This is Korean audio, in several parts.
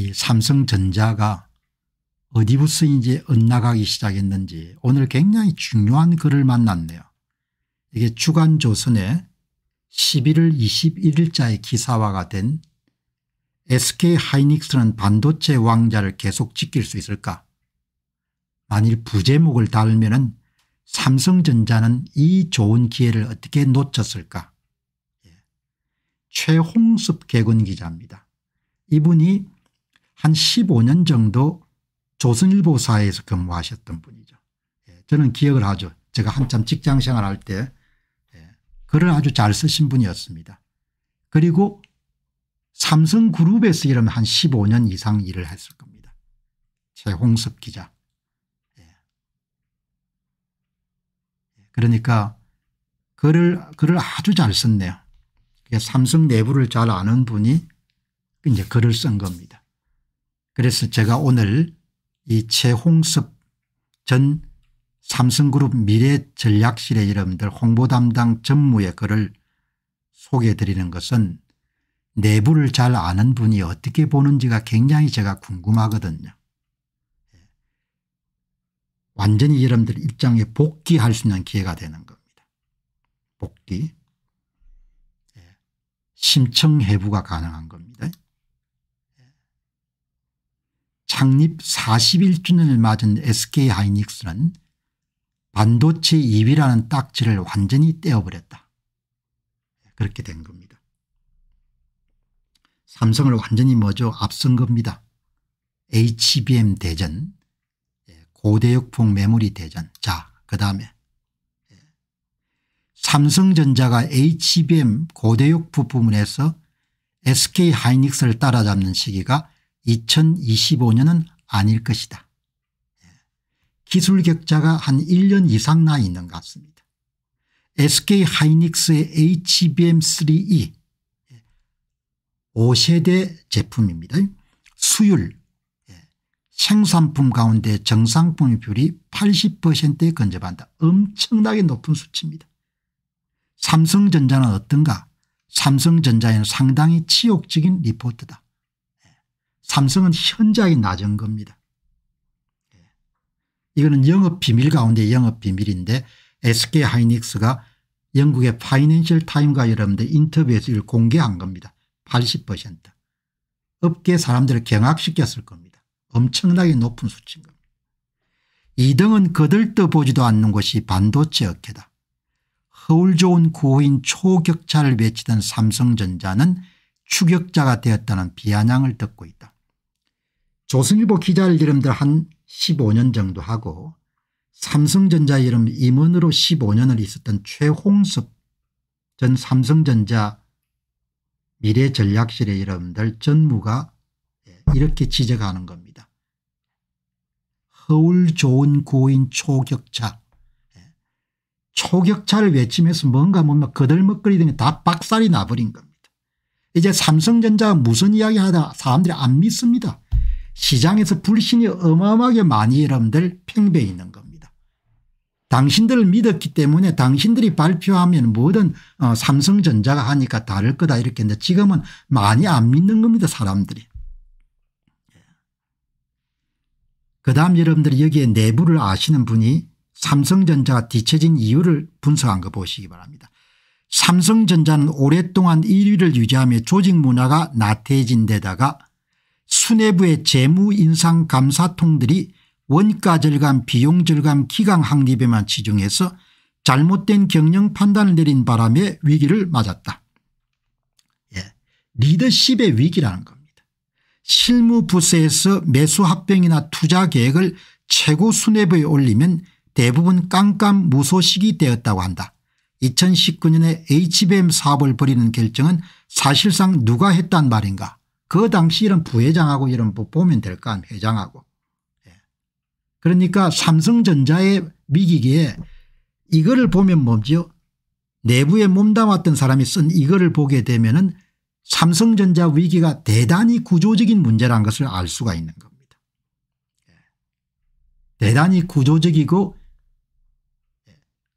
이 삼성전자가 어디 부서인지 엇나가기 시작했는지 오늘 굉장히 중요한 글을 만났네요. 이게 주간조선의 11월 21일자의 기사화가 된 SK 하이닉스는 반도체 왕자를 계속 지킬 수 있을까 만일 부제목을 달면 은 삼성전자는 이 좋은 기회를 어떻게 놓쳤을까 예. 최홍섭 개건 기자입니다. 이분이 한 15년 정도 조선일보사에서 근무하셨던 분이죠. 예, 저는 기억을 하죠. 제가 한참 직장 생활할 때 예, 글을 아주 잘 쓰신 분이었습니다. 그리고 삼성그룹에서 이러면 한 15년 이상 일을 했을 겁니다. 최홍섭 기자. 예. 예 그러니까 글을, 글을 아주 잘 썼네요. 삼성 내부를 잘 아는 분이 이제 글을 쓴 겁니다. 그래서 제가 오늘 이 최홍섭 전 삼성그룹 미래전략실의 여러분들 홍보 담당 전무의 글을 소개해 드리는 것은 내부를 잘 아는 분이 어떻게 보는지가 굉장히 제가 궁금하거든요. 완전히 여러분들 입장에 복귀할 수 있는 기회가 되는 겁니다. 복귀. 예. 심청해부가 가능한 겁니다. 창립 41주년을 맞은 SK하이닉스는 반도체 2위라는 딱지를 완전히 떼어버렸다. 그렇게 된 겁니다. 삼성을 완전히 먼저 앞선 겁니다. HBM 대전 예, 고대역폭 메모리 대전 자 그다음에 예. 삼성전자가 HBM 고대역폭 부문에서 SK하이닉스를 따라잡는 시기가 2025년은 아닐 것이다. 예. 기술 격자가한 1년 이상 나 있는 것 같습니다. SK 하이닉스의 HBM3E 5세대 예. 제품입니다. 수율 예. 생산품 가운데 정상품의 비율이 80%에 근접한다. 엄청나게 높은 수치입니다. 삼성전자는 어떤가 삼성전자에는 상당히 치욕적인 리포트다. 삼성은 현저하게 낮은 겁니다. 예. 이거는 영업 비밀 가운데 영업 비밀인데 SK 하이닉스가 영국의 파이낸셜 타임과 여러분들 인터뷰에서 이걸 공개한 겁니다. 80% 업계 사람들을 경악시켰을 겁니다. 엄청나게 높은 수치인 겁니다. 2등은 거들떠보지도 않는 것이 반도체 업계다. 허울 좋은 구호인 초격차를 외치던 삼성전자는 추격자가 되었다는 비아냥을 듣고 있다. 조선일보 기자를 이름들 한 15년 정도 하고 삼성전자 이름 임원으로 15년을 있었던 최홍섭 전 삼성전자 미래전략실의 여러분들 전무가 예, 이렇게 지적하는 겁니다. 허울 좋은 고인 초격차 예, 초격차를 외치면서 뭔가 뭔가 거들먹거리더니 다 박살이 나버린 겁니다. 이제 삼성전자가 무슨 이야기하다 사람들이 안 믿습니다. 시장에서 불신이 어마어마하게 많이 여러분들 팽배해 있는 겁니다. 당신들을 믿었기 때문에 당신들이 발표하면 뭐든 어 삼성전자가 하니까 다를 거다 이렇게 했는데 지금은 많이 안 믿는 겁니다 사람들이. 예. 그 다음 여러분들이 여기에 내부를 아시는 분이 삼성전자가 뒤처진 이유를 분석한 거 보시기 바랍니다. 삼성전자는 오랫동안 1위를 유지하며 조직 문화가 나태해진 데다가 수뇌부의 재무 인상 감사통들이 원가 절감 비용 절감 기강 확립에만 치중해서 잘못된 경영 판단을 내린 바람에 위기를 맞았다. 예. 리더십의 위기라는 겁니다. 실무부서에서 매수합병이나 투자계획을 최고 수뇌부에 올리면 대부분 깜깜무소식이 되었다고 한다. 2019년에 HBM 사업을 벌이는 결정은 사실상 누가 했단 말인가 그 당시 이런 부회장하고 이런 보면 될까 회장하고. 예. 그러니까 삼성전자의 미기기에 이거를 보면 뭔지요 내부에 몸담았던 사람이 쓴 이거를 보게 되면 은 삼성전자 위기가 대단히 구조적인 문제라 것을 알 수가 있는 겁니다. 예. 대단히 구조적이고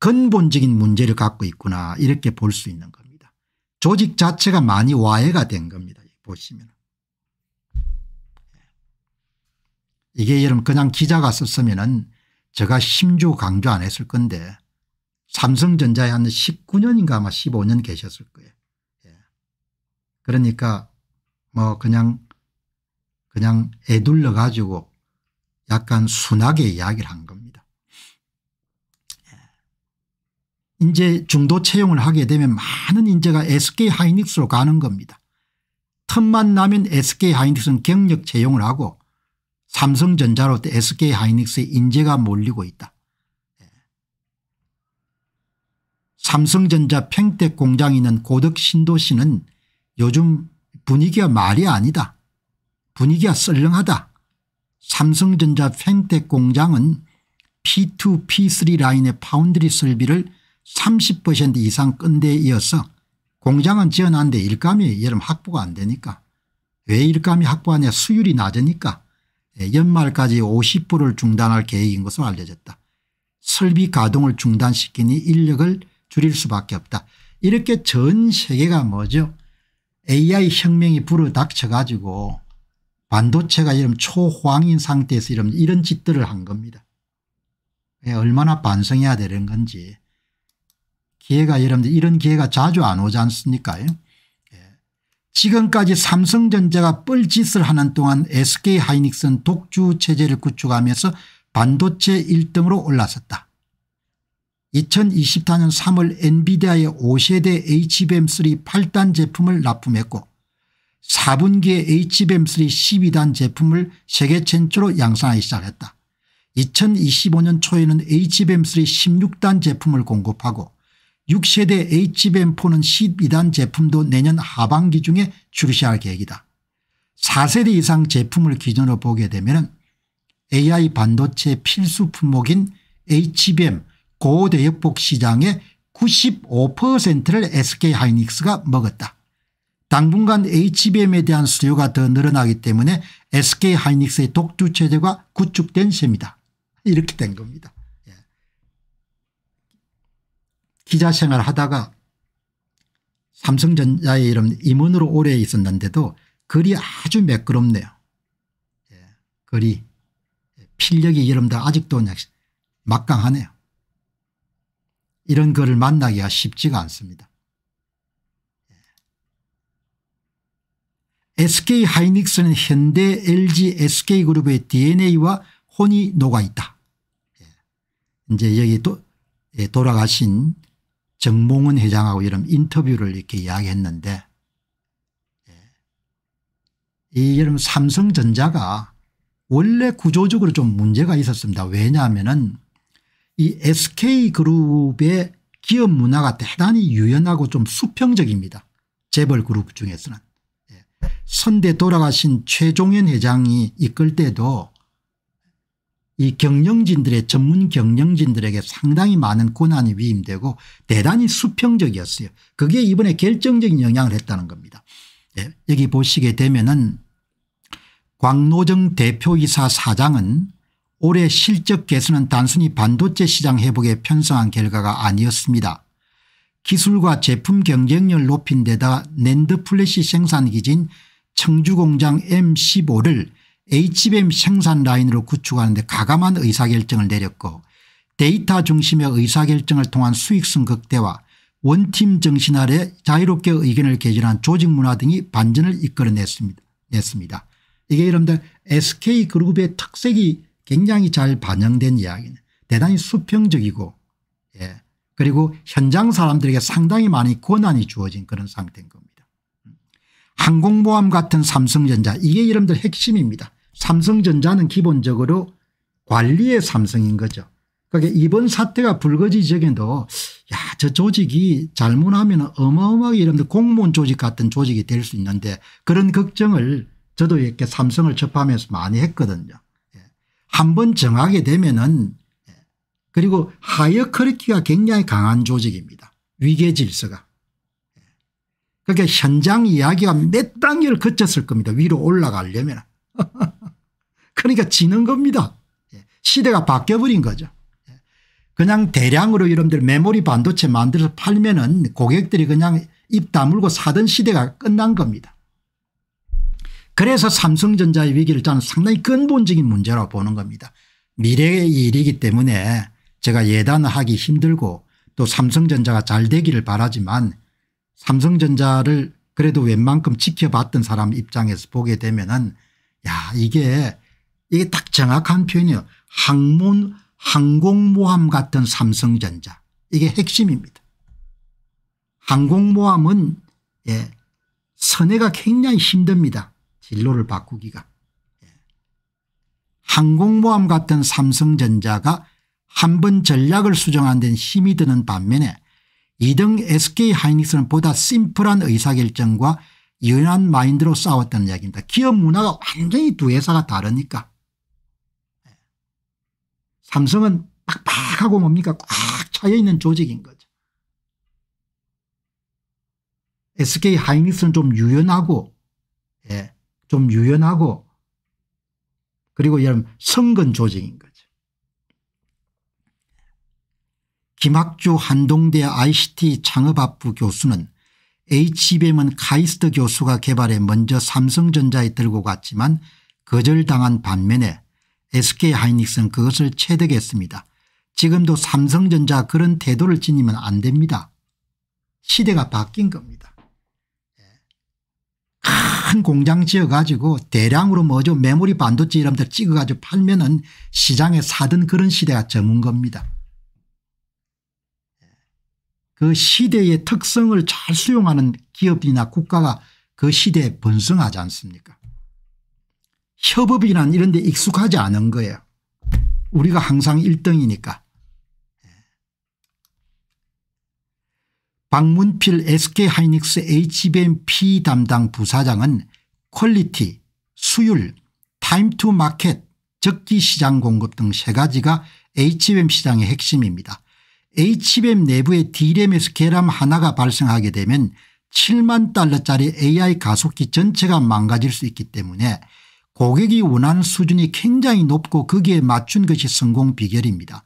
근본적인 문제를 갖고 있구나 이렇게 볼 수 있는 겁니다. 조직 자체가 많이 와해가 된 겁니다. 보시면. 예. 이게 여러분 그냥 기자가 썼으면은 제가 심주 강조 안 했을 건데 삼성전자에 한 19년인가 아마 15년 계셨을 거예요. 예. 그러니까 뭐 그냥 그냥 애둘러 가지고 약간 순하게 이야기를 한 겁니다. 인재 중도 채용을 하게 되면 많은 인재가 SK 하이닉스로 가는 겁니다. 틈만 나면 SK 하이닉스는 경력 채용을 하고 삼성전자로 SK 하이닉스의 인재가 몰리고 있다. 예. 삼성전자 평택 공장이 있는 고덕 신도시는 요즘 분위기가 말이 아니다. 분위기가 썰렁하다. 삼성전자 평택 공장은 P2, P3 라인의 파운드리 설비를 30% 이상 끈데 이어서 공장은 지어놨는데 일감이 여름 확보가 안 되니까 왜 일감이 확보하냐 수율이 낮으니까 예, 연말까지 50%를 중단할 계획인 것으로 알려졌다. 설비 가동을 중단시키니 인력을 줄일 수밖에 없다. 이렇게 전 세계가 뭐죠 AI 혁명이 불어닥쳐 가지고 반도체가 이런 초황인 상태에서 이런 짓들을 한 겁니다. 예, 얼마나 반성해야 되는 건지 기회가 여러분들 이런 기회가 자주 안 오지 않습니까 예. 지금까지 삼성전자가 뻘짓을 하는 동안 SK하이닉스는 독주체제를 구축하면서 반도체 1등으로 올라섰다. 2024년 3월 엔비디아의 5세대 HBM3 8단 제품을 납품했고 4분기에 HBM3 12단 제품을 세계 최초로 양산하기 시작했다. 2025년 초에는 HBM3 16단 제품을 공급하고 6세대 HBM4는 12단 제품도 내년 하반기 중에 출시할 계획이다. 4세대 이상 제품을 기준으로 보게 되면 AI 반도체 필수 품목인 HBM 고대역폭 시장의 95%를 SK하이닉스가 먹었다. 당분간 HBM에 대한 수요가 더 늘어나기 때문에 SK하이닉스의 독주체제가 구축된 셈이다. 이렇게 된 겁니다. 기자 생활 하다가 삼성전자의 이름 임원으로 오래 있었는데도 글이 아주 매끄럽네요. 예, 글이 필력이 여러분들 아직도 막강하네요. 이런 글을 만나기가 쉽지가 않습니다. SK 예. 하이닉스는 현대 LG SK그룹의 DNA와 혼이 녹아있다. 예. 이제 여기 또 예, 돌아가신 정몽은 회장하고 이런 인터뷰를 이렇게 이야기했는데 예. 이 여름 삼성전자가 원래 구조적으로 좀 문제가 있었습니다. 왜냐하면이 SK그룹의 기업 문화가 대단히 유연하고 좀 수평적입니다. 재벌 그룹 중에서는. 예. 선대 돌아가신 최종현 회장이 이끌 때도 이 경영진들의 전문 경영진들에게 상당히 많은 권한이 위임되고 대단히 수평적이었어요. 그게 이번에 결정적인 영향을 했다는 겁니다. 네. 여기 보시게 되면은 광노정 대표이사 사장은 올해 실적 개선은 단순히 반도체 시장 회복에 편성한 결과가 아니었습니다. 기술과 제품 경쟁률 높인 데다 낸드 플래시 생산기지인 청주공장 M15를 HBM 생산 라인으로 구축하는데 가감한 의사결정을 내렸고 데이터 중심의 의사결정을 통한 수익성 극대화 원팀 정신 아래 자유롭게 의견을 개진한 조직 문화 등이 반전을 이끌어냈습니다. 이게 여러분들 SK그룹의 특색이 굉장히 잘 반영된 이야기는 대단히 수평적이고 예. 그리고 현장 사람들에게 상당히 많이 권한이 주어진 그런 상태인 겁니다. 항공모함 같은 삼성전자 이게 여러분들 핵심입니다. 삼성전자는 기본적으로 관리의 삼성인 거죠. 그러니까 이번 사태가 불거지적에도 지야저 조직이 잘못하면 어마어마하게 여러분들 공무원 조직 같은 조직이 될 수 있는데 그런 걱정을 저도 이렇게 삼성을 접하면서 많이 했거든요. 예. 한번 정하게 되면은 예. 그리고 하이어커리티가 굉장히 강한 조직입니다. 위계 질서가. 그러니까 현장 이야기가 몇 단계를 거쳤을 겁니다. 위로 올라가려면. 그러니까 지는 겁니다. 예. 시대가 바뀌어버린 거죠. 예. 그냥 대량으로 여러분들 메모리 반도체 만들어서 팔면 은 고객들이 그냥 입 다물고 사던 시대가 끝난 겁니다. 그래서 삼성전자의 위기를 저는 상당히 근본적인 문제라고 보는 겁니다. 미래의 일이기 때문에 제가 예단하기 힘들고 또 삼성전자가 잘 되기를 바라지만 삼성전자를 그래도 웬만큼 지켜봤던 사람 입장에서 보게 되면은 야 이게 이게 딱 정확한 표현이에요. 항문 항공모함 같은 삼성전자 이게 핵심입니다. 항공모함은 예, 선회가 굉장히 힘듭니다. 진로를 바꾸기가. 예. 항공모함 같은 삼성전자가 한 번 전략을 수정한 데는 힘이 드는 반면에 2등 SK 하이닉스는 보다 심플한 의사결정과 유 연한 마인드로 싸웠다는 이야기입니다. 기업 문화가 완전히 두 회사가 다르니까. 예. 삼성은 빡빡하고 뭡니까 꽉 차여있는 조직인 거죠. SK 하이닉스는 좀 유연하고 예, 좀 유연하고 그리고 여러분 선근 조직인 거예 김학주 한동대 ICT 창업학부 교수는 HBM은 카이스트 교수가 개발해 먼저 삼성전자에 들고 갔지만 거절당한 반면에 SK하이닉스는 그것을 체득했습니다. 지금도 삼성전자 그런 태도를 지니면 안 됩니다. 시대가 바뀐 겁니다. 예. 큰 공장 지어가지고 대량으로 뭐죠 메모리 반도체 이런 데 찍어가지고 팔면은 시장에 사든 그런 시대가 저문 겁니다. 그 시대의 특성을 잘 수용하는 기업이나 국가가 그 시대에 번성하지 않습니까 협업이란 이런 데 익숙하지 않은 거예요. 우리가 항상 1등이니까. 박문필 SK하이닉스 HBMP 담당 부사장은 퀄리티, 수율, 타임 투 마켓, 적기 시장 공급 등 세 가지가 HBM 시장의 핵심입니다. HBM 내부의 D램에서 결함 하나가 발생하게 되면 7만 달러짜리 AI 가속기 전체가 망가질 수 있기 때문에 고객이 원하는 수준이 굉장히 높고 거기에 맞춘 것이 성공 비결입니다.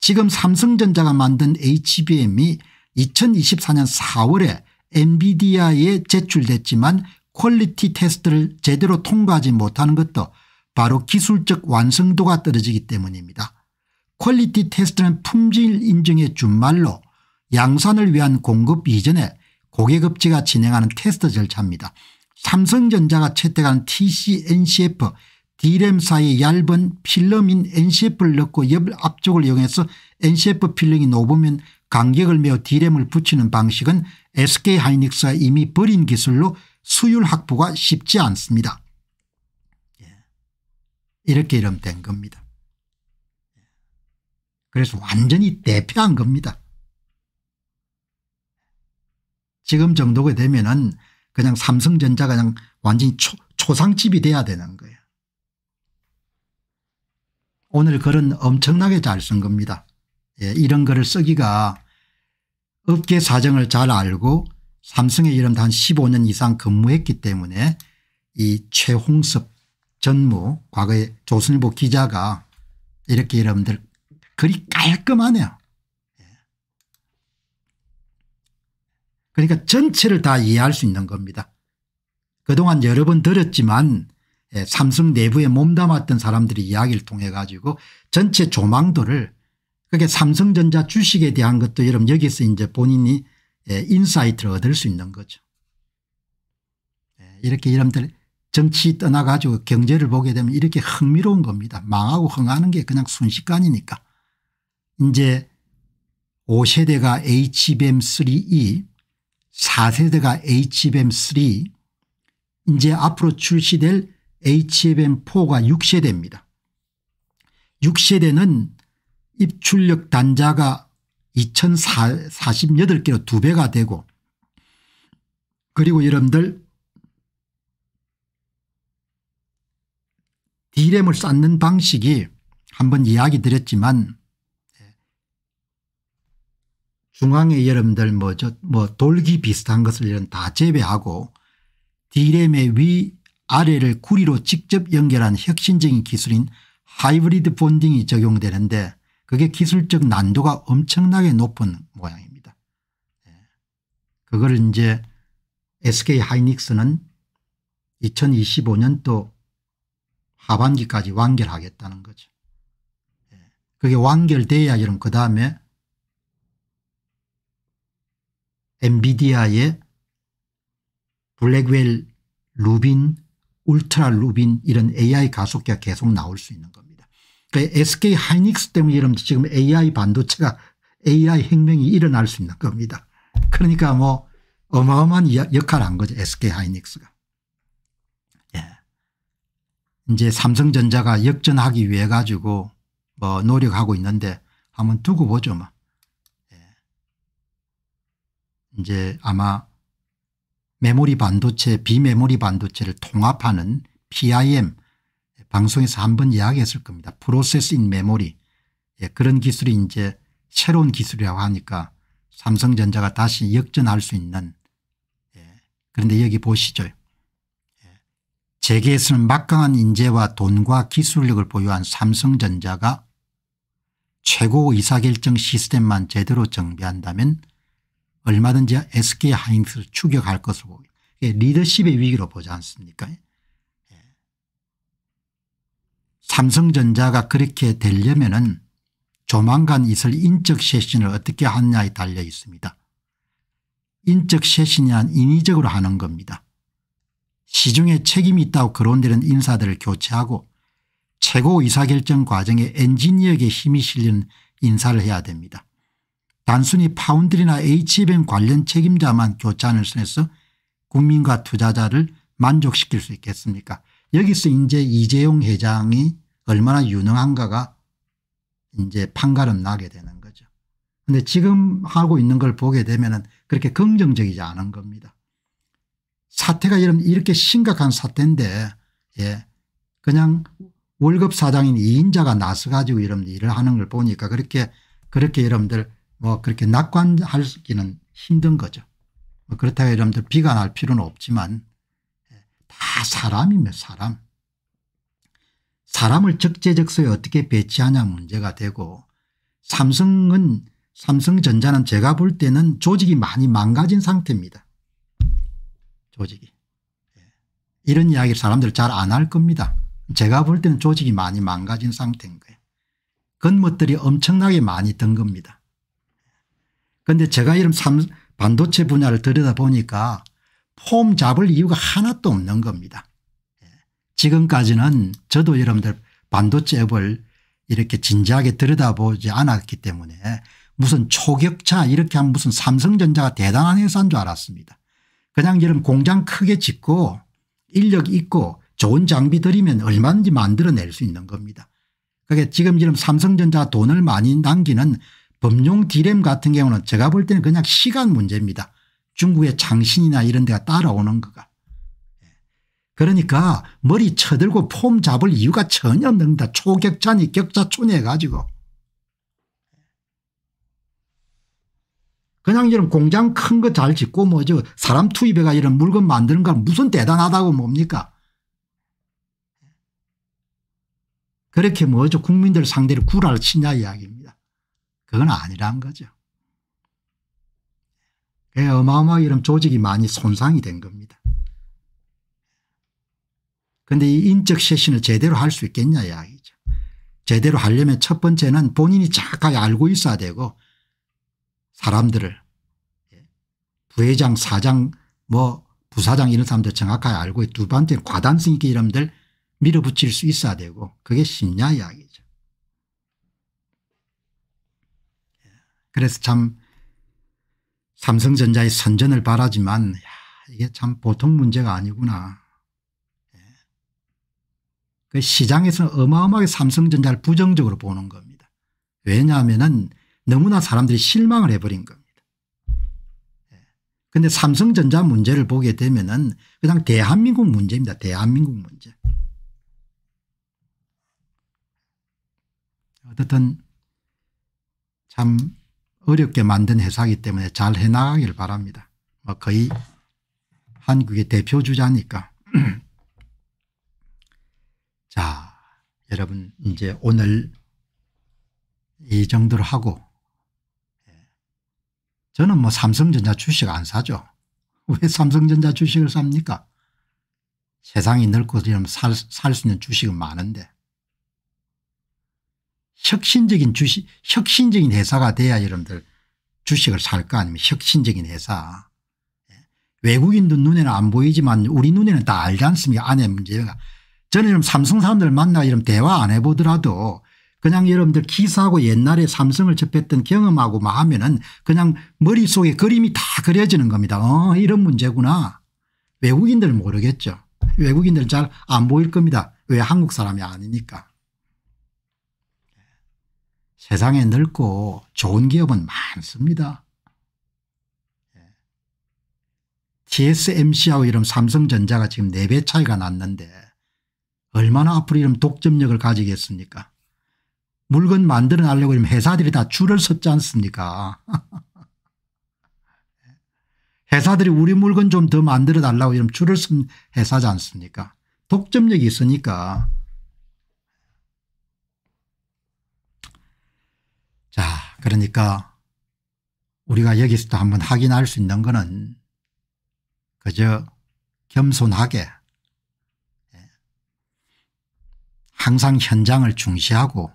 지금 삼성전자가 만든 HBM이 2024년 4월에 엔비디아에 제출됐지만 퀄리티 테스트를 제대로 통과하지 못하는 것도 바로 기술적 완성도가 떨어지기 때문입니다. 퀄리티 테스트는 품질 인증의 준말로 양산을 위한 공급 이전에 고객업체가 진행하는 테스트 절차입니다. 삼성전자가 채택한 TCNCF D램 사이 얇은 필름인 NCF를 넣고 옆 앞쪽을 이용해서 NCF 필름이 높으면 간격을 메어 D램을 붙이는 방식은 SK하이닉스가 이미 버린 기술로 수율 확보가 쉽지 않습니다. 예. 이렇게 이름 된 겁니다. 그래서 완전히 대패한 겁니다. 지금 정도가 되면은 그냥 삼성전자가 그냥 완전히 초, 초상집이 돼야 되는 거예요. 오늘 글은 엄청나게 잘 쓴 겁니다. 예, 이런 글을 쓰기가 업계 사정을 잘 알고 삼성에 이름도 15년 이상 근무했기 때문에 이 최홍섭 전무 과거에 조선일보 기자가 이렇게 여러분들 그리 깔끔하네요. 예. 그러니까 전체를 다 이해할 수 있는 겁니다. 그동안 여러 번 들었지만 예, 삼성 내부에 몸담았던 사람들이 이야기를 통해 가지고 전체 조망도를 그게 삼성전자 주식에 대한 것도 여러분 여기서 이제 본인이 예, 인사이트를 얻을 수 있는 거죠. 이렇게 여러분들 정치 떠나가지고 경제를 보게 되면 이렇게 흥미로운 겁니다. 망하고 흥하는 게 그냥 순식간이니까. 이제 5세대가 HBM3E 4세대가 e, HBM3 e, 이제 앞으로 출시될 HBM4가 6세대입니다. 6세대는 입출력 단자가 2048개로 2배가 되고 그리고 여러분들 D램을 쌓는 방식이 한번 이야기 드렸지만 중앙의 여러분들 뭐 저 뭐 돌기 비슷한 것을 다 제외하고 D램의 위 아래를 구리로 직접 연결한 혁신적인 기술인 하이브리드 본딩이 적용되는데 그게 기술적 난도가 엄청나게 높은 모양입니다. 예. 그걸 이제 SK 하이닉스는 2025년도 하반기까지 완결하겠다는 거죠. 예. 그게 완결돼야 여러분 그 다음에 엔비디아의 블랙웰 루빈 울트라 루빈 이런 AI 가속기가 계속 나올 수 있는 겁니다. 그 SK 하이닉스 때문에 이런 지금 AI 반도체가 AI 혁명이 일어날 수 있는 겁니다. 그러니까 뭐 어마어마한 역할을 한 거죠. SK 하이닉스가. 예. 이제 삼성전자가 역전하기 위해 가지고 뭐 노력하고 있는데 한번 두고 보죠. 뭐. 이제 아마 메모리 반도체 비메모리 반도체를 통합하는 PIM 방송에서 한번 이야기했을 겁니다. 프로세스 인 메모리 예, 그런 기술이 이제 새로운 기술이라고 하니까 삼성전자가 다시 역전할 수 있는 예, 그런데 여기 보시죠. 예, 재계에서는 막강한 인재와 돈과 기술력을 보유한 삼성전자가 최고 의사결정 시스템만 제대로 정비한다면 얼마든지 SK 하이닉스를 추격할 것으로 보입니 리더십의 위기로 보지 않습니까? 예. 삼성전자가 그렇게 되려면은 조만간 있을 인적 쇄신을 어떻게 하느냐에 달려 있습니다. 인적 쇄신이한 인위적으로 하는 겁니다. 시중에 책임이 있다고 거론되는 인사들을 교체하고 최고 의사결정 과정에 엔지니어에게 힘이 실리는 인사를 해야 됩니다. 단순히 파운드리나 HBM e 관련 책임자만 교체안을 선내서 국민과 투자자를 만족시킬 수 있겠습니까 여기서 이제 이재용 회장이 얼마나 유능한가가 이제 판가름 나게 되는 거죠. 근데 지금 하고 있는 걸 보게 되면 그렇게 긍정적이지 않은 겁니다. 사태가 여러분 이렇게 심각한 사태인데 예 그냥 월급 사장인 이인자가 나서 가지고 여러분 일을 하는 걸 보니까 그렇게 그렇게 여러분들 뭐 그렇게 낙관하기는 힘든 거죠. 뭐 그렇다고 여러분들 비관할 필요는 없지만 예, 다 사람이며 사람. 사람을 적재적소에 어떻게 배치하냐 문제가 되고 삼성은 삼성전자는 제가 볼 때는 조직이 많이 망가진 상태입니다. 조직이. 예. 이런 이야기를 사람들 잘 안 할 겁니다. 제가 볼 때는 조직이 많이 망가진 상태인 거예요. 건물들이 엄청나게 많이 든 겁니다. 그런데 제가 이런 반도체 분야를 들여다보니까 폼 잡을 이유가 하나도 없는 겁니다. 예. 지금까지는 저도 여러분들 반도체 앱을 이렇게 진지하게 들여다보지 않았기 때문에 무슨 초격차 이렇게 한 무슨 삼성전자가 대단한 회사인 줄 알았습니다. 그냥 이런 공장 크게 짓고 인력 있고 좋은 장비 들이면 얼마든지 만들어낼 수 있는 겁니다. 그게 지금 이런 삼성전자 돈을 많이 남기는 범용 디램 같은 경우는 제가 볼 때는 그냥 시간 문제입니다. 중국의 창신이나 이런 데가 따라오는 거가. 예. 그러니까 머리 쳐들고 폼 잡을 이유가 전혀 없는다. 초격차니 격차촌해 가지고. 그냥 이런 공장 큰 거 잘 짓고 뭐 저 사람 투입해가 이런 물건 만드는 건 무슨 대단하다고 뭡니까? 그렇게 뭐죠 국민들 상대로 구랄 치냐 이야기입니다. 그건 아니라는 거죠. 예, 어마어마하게 이런 조직이 많이 손상이 된 겁니다. 그런데 이 인적 쇄신을 제대로 할 수 있겠냐 이야기죠. 제대로 하려면 첫 번째는 본인이 정확하게 알고 있어야 되고 사람들을 예, 부회장 사장 뭐 부사장 이런 사람들 정확하게 알고 두 번째는 과단성 있게 이름들 밀어붙일 수 있어야 되고 그게 쉽냐 이야기죠. 그래서 참 삼성전자의 선전을 바라지만 야, 이게 참 보통 문제가 아니구나. 예. 그 시장에서 어마어마하게 삼성전자를 부정적으로 보는 겁니다. 왜냐하면 너무나 사람들이 실망을 해버린 겁니다. 그런데 예. 삼성전자 문제를 보게 되면 은 그냥 대한민국 문제입니다. 대한민국 문제. 어쨌든 참 어렵게 만든 회사이기 때문에 잘 해나가길 바랍니다. 뭐 거의 한국의 대표 주자니까. 자 여러분 이제 오늘 이 정도로 하고 예. 저는 뭐 삼성전자 주식 안 사죠. 왜 삼성전자 주식을 삽니까? 세상이 넓고 살수 살 있는 주식은 많은데 혁신적인 주식 혁신적인 회사가 돼야 여러분들 주식을 살 거 아니면 혁신적인 회사 예. 외국인도 눈에는 안 보이지만 우리 눈에는 다 알지 않습니까 안에 문제가 그러니까 저는 여 삼성 사람들 만나 이런 대화 안 해보더라도 그냥 여러분들 기사하고 옛날에 삼성을 접했던 경험하고 막 하면은 그냥 머릿속에 그림이 다 그려지는 겁니다. 어 이런 문제구나. 외국인들 모르겠죠. 외국인들 잘 안 보일 겁니다. 왜 한국 사람이 아니니까. 세상에 넓고 좋은 기업은 많습니다. 예. TSMC하고 이름 삼성전자가 지금 4배 차이가 났는데 얼마나 앞으로 이런 독점력을 가지겠습니까 물건 만들어 내려고 지금 회사들이 다 줄을 섰지 않습니까 회사들이 우리 물건 좀 더 만들어 달라고 이런 줄을 쓴 회사지 않습니까 독점력이 있으니까 자 그러니까 우리가 여기서도 한번 확인할 수 있는 것은 그저 겸손하게 예, 항상 현장을 중시하고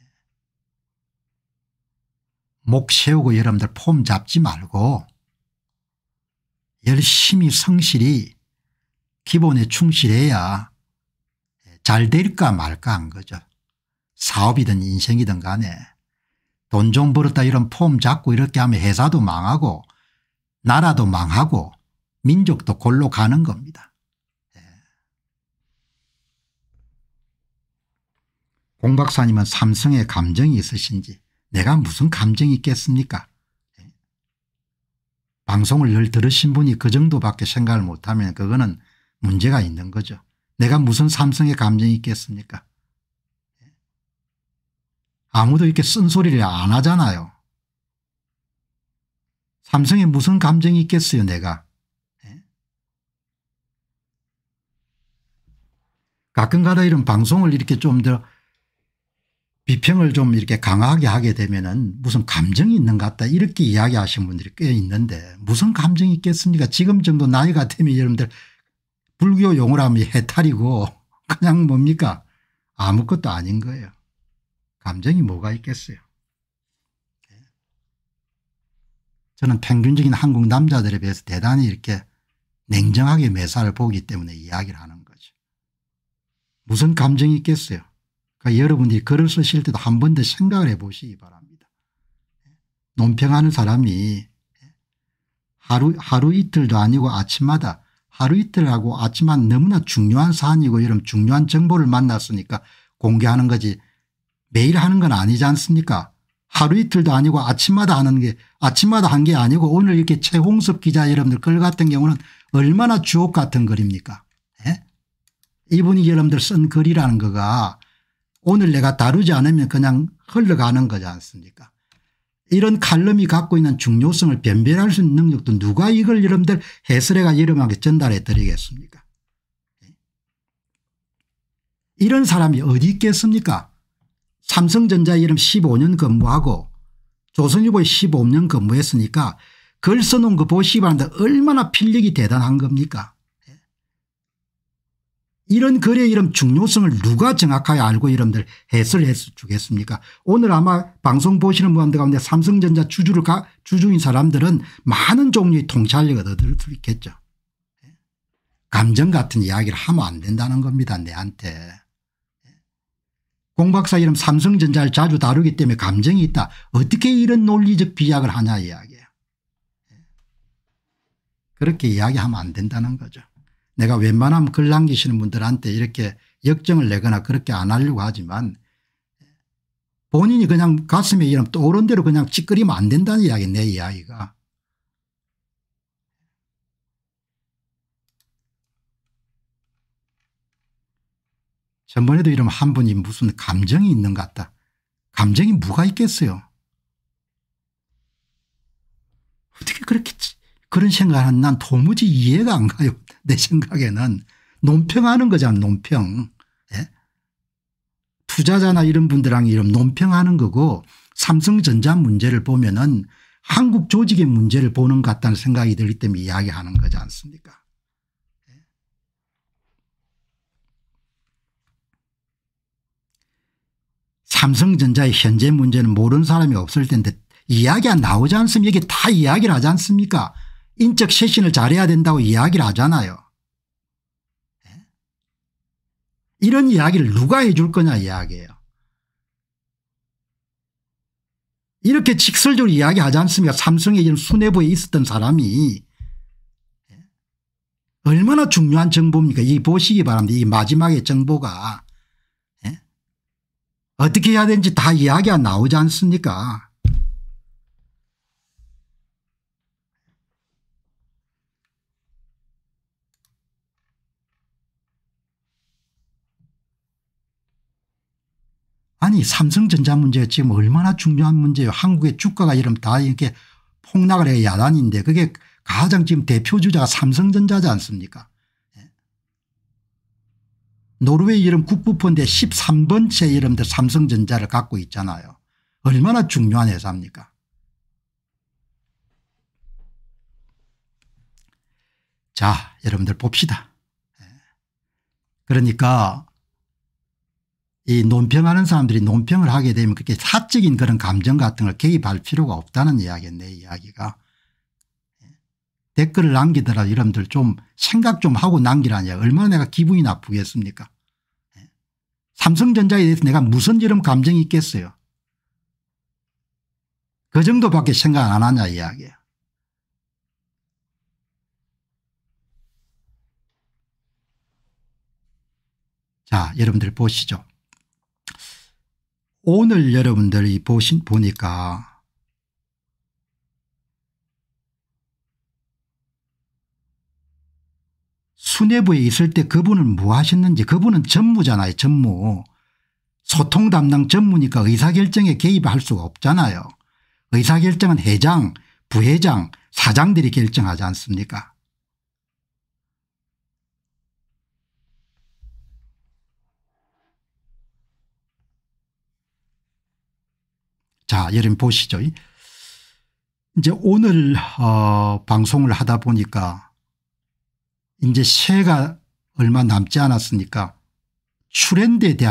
예, 목 세우고 여러분들 폼 잡지 말고 열심히 성실히 기본에 충실해야 잘 될까 말까 한 거죠. 사업이든 인생이든 간에 돈 좀 벌었다 이런 폼 잡고 이렇게 하면 회사도 망하고 나라도 망하고 민족도 골로 가는 겁니다. 예. 공 박사님은 삼성에 감정이 있으신지 내가 무슨 감정이 있겠습니까 예. 방송을 늘 들으신 분이 그 정도밖에 생각을 못하면 그거는 문제가 있는 거죠. 내가 무슨 삼성에 감정이 있겠습니까 아무도 이렇게 쓴소리를 안 하잖아요. 삼성에 무슨 감정이 있겠어요 내가. 예? 가끔가다 이런 방송을 이렇게 좀 더 비평을 좀 이렇게 강하게 하게 되면은 무슨 감정이 있는 것 같다 이렇게 이야기하시는 분들이 꽤 있는데 무슨 감정이 있겠습니까 지금 정도 나이가 되면 여러분들 불교 용어로 면 해탈이고 그냥 뭡니까 아무것도 아닌 거예요. 감정이 뭐가 있겠어요. 저는 평균적인 한국 남자들에 비해서 대단히 이렇게 냉정하게 매사를 보기 때문에 이야기를 하는 거죠. 무슨 감정이 있겠어요. 그러니까 여러분들이 글을 쓰실 때도 한 번 더 생각을 해보시기 바랍니다. 논평하는 사람이 하루, 하루 이틀도 아니고 아침마다 하루 이틀하고 아침만 너무나 중요한 사안이고 이런 중요한 정보를 만났으니까 공개하는 거지 매일 하는 건 아니지 않습니까 하루 이틀도 아니고 아침마다 하는 게 아침마다 한 게 아니고 오늘 이렇게 최홍섭 기자 여러분들 글 같은 경우는 얼마나 주옥 같은 글입니까 예? 이분이 여러분들 쓴 글이라는 거가 오늘 내가 다루지 않으면 그냥 흘러가는 거지 않습니까 이런 칼럼이 갖고 있는 중요성을 변별할 수 있는 능력도 누가 이걸 여러분들 해설해가 여러분에게 전달해 드리겠습니까 예? 이런 사람이 어디 있겠습니까 삼성전자 이름 15년 근무하고 조선일보에 15년 근무했으니까 글 써놓은 거 보시기 바랍니다. 얼마나 필력이 대단한 겁니까 예. 이런 글의 이름 중요성을 누가 정확하게 알고 이름들 해설을 해주겠습니까 오늘 아마 방송 보시는 분들 가운데 삼성전자 주주를 가, 주주인 사람들은 많은 종류의 통찰력을 얻을 수 있겠죠. 예. 감정 같은 이야기를 하면 안 된다는 겁니다 내한테. 공박사 이름 삼성전자를 자주 다루기 때문에 감정이 있다. 어떻게 이런 논리적 비약을 하냐 이야기예요. 그렇게 이야기하면 안 된다는 거죠. 내가 웬만하면 글 남기시는 분들한테 이렇게 역정을 내거나 그렇게 안 하려고 하지만 본인이 그냥 가슴에 이름 떠오른 대로 그냥 찌끄리면 안 된다는 이야기 내 이야기가. 전번에도 이러면 한 분이 무슨 감정이 있는 것 같다. 감정이 뭐가 있겠어요. 어떻게 그렇게 그런 생각은 을난 도무지 이해가 안 가요. 내 생각에는 논평하는 거잖아 논평. 예? 투자자나 이런 분들랑 이런 논평하는 거고 삼성전자 문제를 보면 은 한국 조직의 문제를 보는 것 같다는 생각이 들기 때문에 이야기하는 거지 않습니까 삼성전자의 현재 문제는 모르는 사람이 없을 텐데 이야기가 나오지 않습니까 이게 다 이야기를 하지 않습니까 인적 쇄신을 잘해야 된다고 이야기를 하잖아요. 예? 이런 이야기를 누가 해줄 거냐 이야기예요. 이렇게 직설적으로 이야기하지 않습니까 삼성의 지금 수뇌부에 있었던 사람이 예? 얼마나 중요한 정보입니까 이 보시기 바랍니다. 이마지막에 정보가 어떻게 해야 되는지 다 이야기가 나오지 않습니까 아니 삼성전자 문제 지금 얼마나 중요한 문제예요. 한국의 주가가 이러면 다 이렇게 폭락을 해 야단인데 그게 가장 지금 대표주자가 삼성전자지 않습니까 노르웨이 이름 국부폰데 13번째 이름들 삼성전자를 갖고 있잖아요. 얼마나 중요한 회사입니까 자 여러분들 봅시다. 그러니까 이 논평하는 사람들이 논평을 하게 되면 그렇게 사적인 그런 감정 같은 걸 개입할 필요가 없다는 이야기내 이야기가. 댓글을 남기더라도 여러분들 좀 생각 좀 하고 남기라냐 얼마나 내가 기분이 나쁘겠습니까 예. 삼성전자에 대해서 내가 무슨 이런 감정이 있겠어요 그 정도밖에 생각 안 하냐 이야기야 자 여러분들 보시죠 오늘 여러분들이 보신 보니까 수뇌부에 있을 때 그분은 뭐 하셨는지 그분은 전무잖아요 전무. 소통 담당 전무니까 의사결정에 개입할 수가 없잖아요. 의사결정은 회장 부회장 사장들이 결정하지 않습니까 자, 여러분 보시죠. 이제 오늘 어, 방송을 하다 보니까 이제 새가 얼마 남지 않았으니까 출연대에 대한